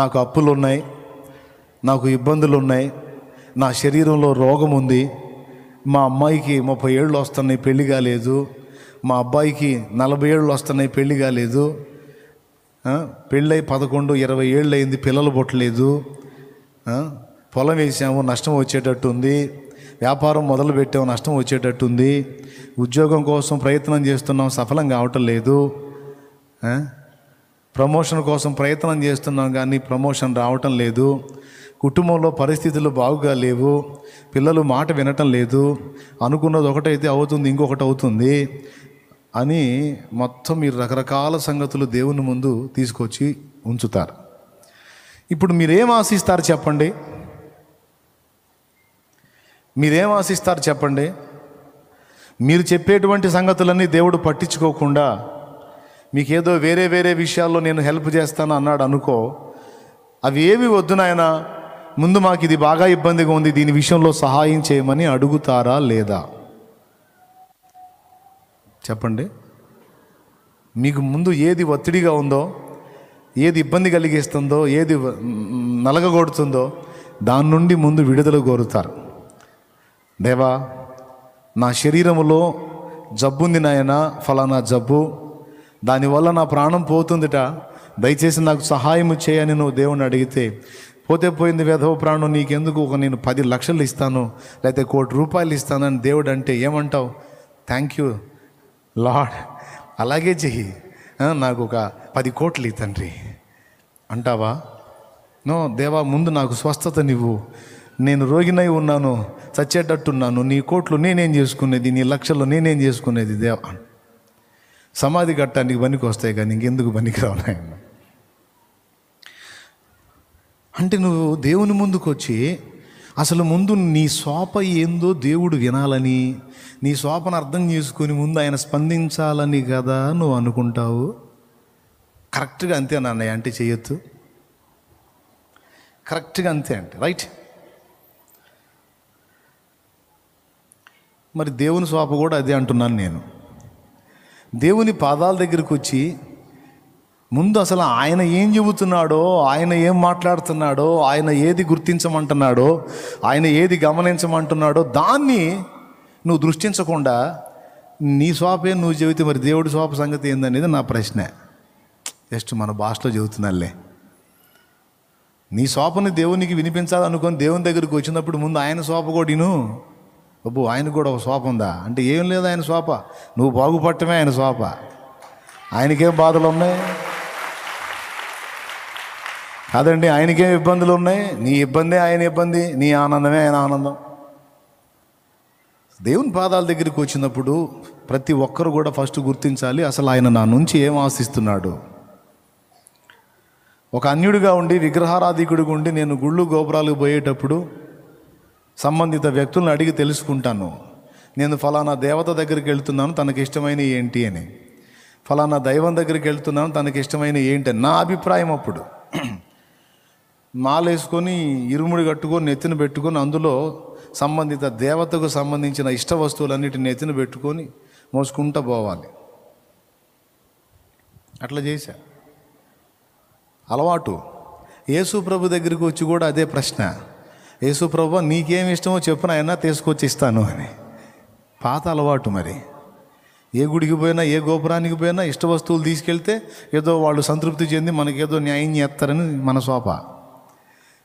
నాకు అప్పులు ఉన్నాయి నాకు ఇబ్బందులు ఉన్నాయి నా శరీరంలో రోగం ఉంది మా అమ్మాయికి ముప్పై ఏళ్ళు వస్తున్నాయి పెళ్లి కాలేదు మా అబ్బాయికి నలభై ఏళ్ళు వస్తున్నాయి పెళ్లి కాలేదు పెళ్ళై పదకొండు ఇరవై ఏళ్ళు అయింది పిల్లలు పుట్టలేదు పొలం వేసాము నష్టం వచ్చేటట్టుంది వ్యాపారం మొదలు పెట్టాము నష్టం వచ్చేటట్టుంది ఉద్యోగం కోసం ప్రయత్నం చేస్తున్నాం సఫలం కావటం లేదు ప్రమోషన్ కోసం ప్రయత్నం చేస్తున్నాం కానీ ప్రమోషన్ రావటం లేదు కుటుంబంలో పరిస్థితులు బాగుగా లేవు పిల్లలు మాట వినటం లేదు అనుకున్నది ఒకటైతే అవుతుంది ఇంకొకటి అవుతుంది అని మొత్తం మీరు రకరకాల సంగతులు దేవుని ముందు తీసుకొచ్చి ఉంచుతారు ఇప్పుడు మీరేం ఆశిస్తారు చెప్పండి మీరేం ఆశిస్తారు చెప్పండి మీరు చెప్పేటువంటి సంగతులన్నీ దేవుడు పట్టించుకోకుండా మీకేదో వేరే వేరే విషయాల్లో నేను హెల్ప్ చేస్తాను అన్నాడు అనుకో అవి ఏవి వద్దు నాయన ముందు మాకు ఇది బాగా ఇబ్బందిగా ఉంది దీని విషయంలో సహాయం చేయమని అడుగుతారా లేదా చెప్పండి మీకు ముందు ఏది ఒత్తిడిగా ఉందో ఏది ఇబ్బంది కలిగిస్తుందో ఏది నలగగొడుతుందో దాని నుండి ముందు విడుదల కోరుతారు దేవా నా శరీరంలో జబ్బుంది నాయన ఫలానా జబ్బు దానివల్ల నా ప్రాణం పోతుందిట దయచేసి నాకు సహాయం చేయని నువ్వు దేవుణ్ణి అడిగితే పోతే పోయింది వేధవ ప్రాణం నీకెందుకు ఒక నేను పది లక్షలు ఇస్తాను లేకపోతే కోటి రూపాయలు ఇస్తానని దేవుడు అంటే ఏమంటావు థ్యాంక్ యూ లాడ్ అలాగే చెయ్యి నాకు ఒక పది కోట్లు తండ్రి అంటావా నో దేవా ముందు నాకు స్వస్థత నువ్వు నేను రోగినై ఉన్నాను చచ్చేటట్టున్నాను నీ కోట్లు నేనేం చేసుకునేది నీ లక్షల్లో నేనేం చేసుకునేది దేవా సమాధి కట్టడానికి పనికి వస్తాయి కానీ ఇంకెందుకు పనికి రావనాయన్న అంటే నువ్వు దేవుని ముందుకు వచ్చి అసలు ముందు నీ శోప ఏందో దేవుడు వినాలని నీ శోపను అర్థం చేసుకుని ముందు ఆయన స్పందించాలని కదా నువ్వు అనుకుంటావు కరెక్ట్గా అంతే నాన్న అంటే చేయొద్దు కరెక్ట్గా అంతే అంటే రైట్ మరి దేవుని శోప కూడా అదే అంటున్నాను నేను దేవుని పాదాల దగ్గరికి వచ్చి ముందు అసలు ఆయన ఏం చెబుతున్నాడో ఆయన ఏం మాట్లాడుతున్నాడో ఆయన ఏది గుర్తించమంటున్నాడో ఆయన ఏది గమనించమంటున్నాడో దాన్ని నువ్వు దృష్టించకుండా నీ స్వాపే నువ్వు చెబితే మరి దేవుడి స్వాప సంగతి ఏందనేది నా ప్రశ్న జస్ట్ మన భాషలో చెబుతున్నాలే నీ శోపని దేవునికి వినిపించాలనుకొని దేవుని దగ్గరికి వచ్చినప్పుడు ముందు ఆయన శోప కూడా బాబు ఆయన కూడా ఒక శోప ఉందా అంటే ఏం లేదు ఆయన శోప నువ్వు బాగుపడటమే ఆయన శోప ఆయనకేం బాధలు ఉన్నాయి కాదండి ఆయనకేం ఇబ్బందులు ఉన్నాయి నీ ఇబ్బందే ఆయన ఇబ్బంది నీ ఆనందమే ఆయన ఆనందం దేవుని పాదాల దగ్గరికి వచ్చినప్పుడు ప్రతి ఒక్కరు కూడా ఫస్ట్ గుర్తించాలి అసలు ఆయన నా నుంచి ఏం ఆశిస్తున్నాడు ఒక అన్యుడిగా ఉండి విగ్రహారాధికుడిగా ఉండి నేను గుళ్ళు గోపురాలకు పోయేటప్పుడు సంబంధిత వ్యక్తులను అడిగి తెలుసుకుంటాను నేను ఫలానా దేవత దగ్గరికి వెళ్తున్నాను తనకి ఇష్టమైన ఏంటి అని ఫలానా దైవం దగ్గరికి వెళ్తున్నాను తనకి ఇష్టమైన ఏంటి అని నా అభిప్రాయం అప్పుడు మాలేసుకొని ఇరుముడి కట్టుకొని నెత్తిన పెట్టుకొని అందులో సంబంధిత దేవతకు సంబంధించిన ఇష్ట వస్తువులన్నిటిని నెత్తిన పెట్టుకొని మోసుకుంటూ పోవాలి అట్లా చేశా అలవాటు యేసు ప్రభు దగ్గరికి వచ్చి కూడా అదే ప్రశ్న యేసు ప్రభు నీకేమి ఇష్టమో చెప్పిన ఆయన తీసుకొచ్చి ఇస్తాను అని పాత అలవాటు మరి ఏ గుడికి పోయినా ఏ గోపురానికి పోయినా ఇష్ట వస్తువులు తీసుకెళ్తే ఏదో వాళ్ళు సంతృప్తి చెంది మనకేదో న్యాయం చేస్తారని మన శోభ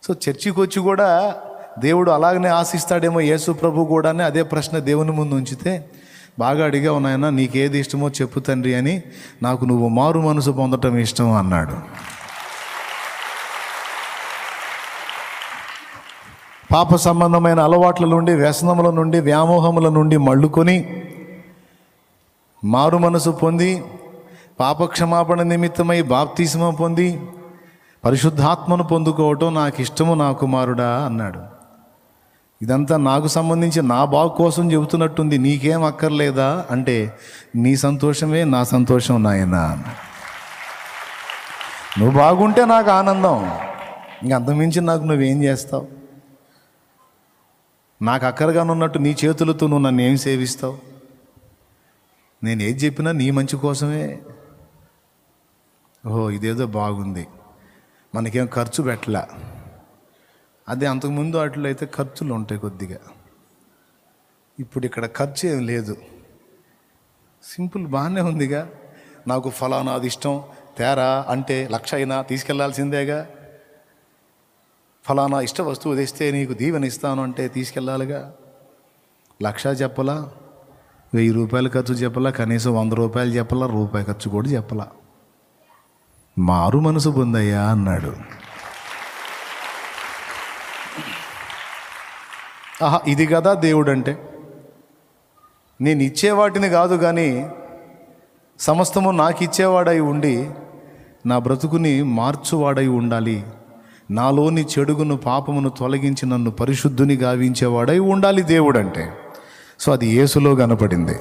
సో చర్చికి వచ్చి కూడా దేవుడు అలాగనే ఆశిస్తాడేమో యేసు ప్రభు కూడానే అదే ప్రశ్న దేవుని ముందు ఉంచితే బాగా అడిగా ఉన్నాయన నీకేది ఇష్టమో చెప్పు తండ్రి అని నాకు నువ్వు మారు మనసు పొందటం ఇష్టం అన్నాడు పాప సంబంధమైన అలవాట్ల నుండి వ్యసనముల నుండి వ్యామోహముల నుండి మళ్ళుకొని మారు మనసు పొంది పాపక్షమాపణ నిమిత్తమై బాప్తీసమ పొంది పరిశుద్ధాత్మను పొందుకోవటం నాకు ఇష్టము నా కుమారుడా అన్నాడు ఇదంతా నాకు సంబంధించి నా బాగు కోసం చెబుతున్నట్టుంది నీకేం అక్కర్లేదా అంటే నీ సంతోషమే నా సంతోషం నాయన నువ్వు బాగుంటే నాకు ఆనందం ఇంక అంతమించి నాకు నువ్వేం చేస్తావు నాకు అక్కరగానున్నట్టు నీ చేతులతో నువ్వు నన్ను ఏం సేవిస్తావు నేను ఏది చెప్పినా నీ మంచి కోసమే ఓహో ఇదేదో బాగుంది మనకేం ఖర్చు పెట్టలే అదే అంతకుముందు అయితే ఖర్చులు ఉంటాయి కొద్దిగా ఇప్పుడు ఇక్కడ ఖర్చు ఏం లేదు సింపుల్ బాగానే ఉందిగా నాకు ఫలానాది ఇష్టం తేరా అంటే లక్ష అయినా తీసుకెళ్లాల్సిందేగా ఫలానా ఇష్ట వస్తువు తెస్తే నీకు దీవెన ఇస్తాను అంటే తీసుకెళ్ళాలిగా లక్ష చెప్పలా వెయ్యి రూపాయలు ఖర్చు చెప్పలా కనీసం వంద రూపాయలు చెప్పలా రూపాయి ఖర్చు కూడా చెప్పలా మారు మనసు పొందయ్యా అన్నాడు ఆహా ఇది కదా దేవుడు అంటే నేను ఇచ్చేవాటిని కాదు కానీ సమస్తము నాకు ఇచ్చేవాడై ఉండి నా బ్రతుకుని మార్చువాడై ఉండాలి నాలోని చెడుగును పాపమును తొలగించి నన్ను పరిశుద్ధుని గావించేవాడై ఉండాలి దేవుడంటే సో అది యేసులో కనపడింది